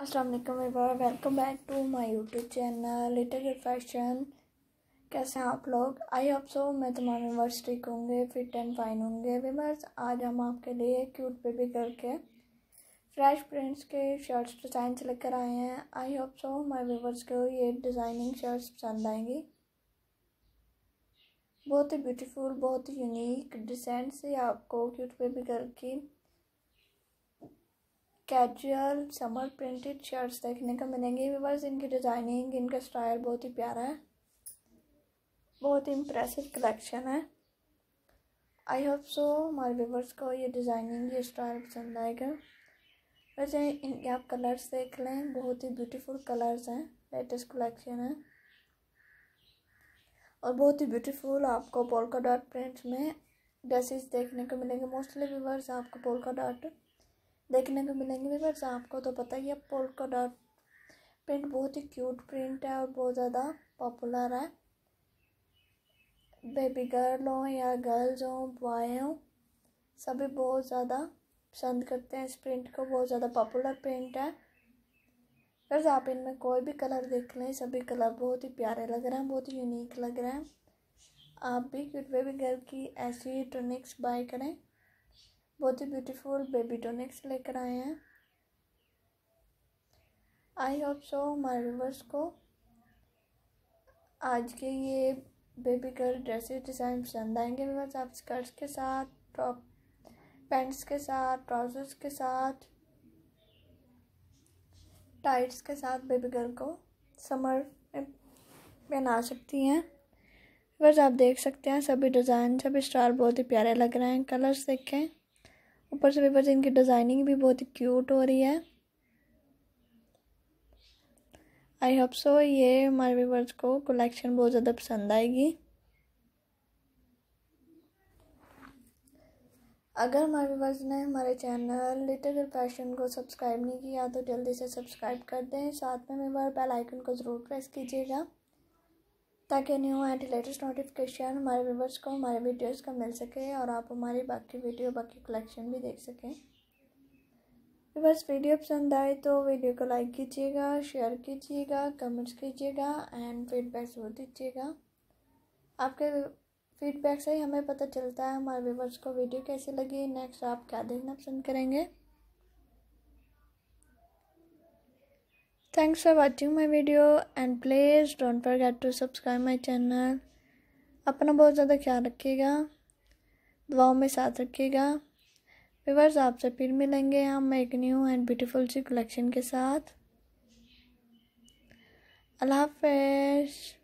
Aslam welcome back to my YouTube channel little fashion कैसे हैं आप लोग आई होप सो मैं तुम्हारे व्यवर्स ठीक होंगे फिट एंड फाइन होंगे व्यवर्स आज हम आपके लिए क्यूट बेबी करके फ्रेश प्रिंट्स के शर्ट्स डिज़ाइन लेकर आए हैं आई होप सो माई व्यवर्स को ये डिज़ाइनिंग शर्ट्स पसंद आएंगी बहुत ही ब्यूटीफुल बहुत ही यूनिक डिज़ाइन से आपको क्यूट बेबी गर्ल की कैजुअल समर प्रिंटेड शर्ट्स देखने को मिलेंगे विवर्स इनकी डिज़ाइनिंग इनका स्टाइल बहुत ही प्यारा है बहुत ही इम्प्रेसिव कलेक्शन है आई होप सो हमारे व्यूवर्स को ये डिज़ाइनिंग ये स्टाइल पसंद आएगा वैसे इनके आप कलर्स देख लें बहुत ही ब्यूटीफुल कलर्स हैं लेटेस्ट कलेक्शन है और बहुत ही ब्यूटीफुल आपको पोलका डॉट प्रिंट्स में ड्रेसेस देखने को मिलेंगे मोस्टली व्यूवर्स आपको पोलका डॉट देखने को मिलेंगे बस आपको तो पता ही है पोलका डॉट प्रिंट बहुत ही क्यूट प्रिंट है और बहुत ज़्यादा पॉपुलर है बेबी गर्ल हो या गर्ल्स हो बॉय हो सभी बहुत ज़्यादा पसंद करते हैं इस प्रिंट को बहुत ज़्यादा पॉपुलर प्रिंट है बस आप इनमें कोई भी कलर देख लें सभी कलर बहुत ही प्यारे लग रहे हैं बहुत ही यूनिक लग रहे हैं आप भी क्यूट बेबी गर्ल की ऐसी ट्रनिक्स बाय करें बहुत ही ब्यूटीफुल बेबी टोनिक्स लेकर आए हैं I hope so my reverse को आज के ये बेबी गर्ल ड्रेसेस डिज़ाइन पसंद आएंगे बस आप स्कर्ट्स के साथ टॉप पैंट्स के साथ ट्राउजर्स के साथ टाइट्स के साथ बेबी गर्ल को समर में पहना सकती हैं बस आप देख सकते हैं सभी डिज़ाइन सभी स्टार बहुत ही प्यारे लग रहे हैं कलर्स देखें ऊपर से पेपर से इनकी डिज़ाइनिंग भी बहुत क्यूट हो रही है आई होप सो ये हमारे व्यूवर्स को कलेक्शन बहुत ज़्यादा पसंद आएगी अगर हमारे व्यूवर्स ने हमारे चैनल लिटिल फैशन को सब्सक्राइब नहीं किया तो जल्दी से सब्सक्राइब कर दें साथ में मेरे बार बेल आइकन को ज़रूर प्रेस कीजिएगा ताकि न्यू एंड लेटेस्ट नोटिफिकेशन हमारे व्यूवर्स को हमारे वीडियोस का मिल सके और आप हमारी बाकी वीडियो बाकी कलेक्शन भी देख सकें व्यूवर्स वीडियो पसंद आए तो वीडियो को लाइक कीजिएगा शेयर कीजिएगा कमेंट्स कीजिएगा एंड फीडबैक ज़रूर दीजिएगा आपके फीडबैक से ही हमें पता चलता है हमारे व्यूवर्स को वीडियो कैसी लगी नेक्स्ट आप क्या देखना पसंद करेंगे Thanks for watching my video and please don't forget to subscribe my channel. अपना बहुत ज़्यादा ख्याल रखिएगा दुआओं में साथ रखिएगा व्यूवर्स आपसे फिर मिलेंगे हम एक न्यू एंड ब्यूटीफुल सी कलेक्शन के साथ अल्लाह हाफ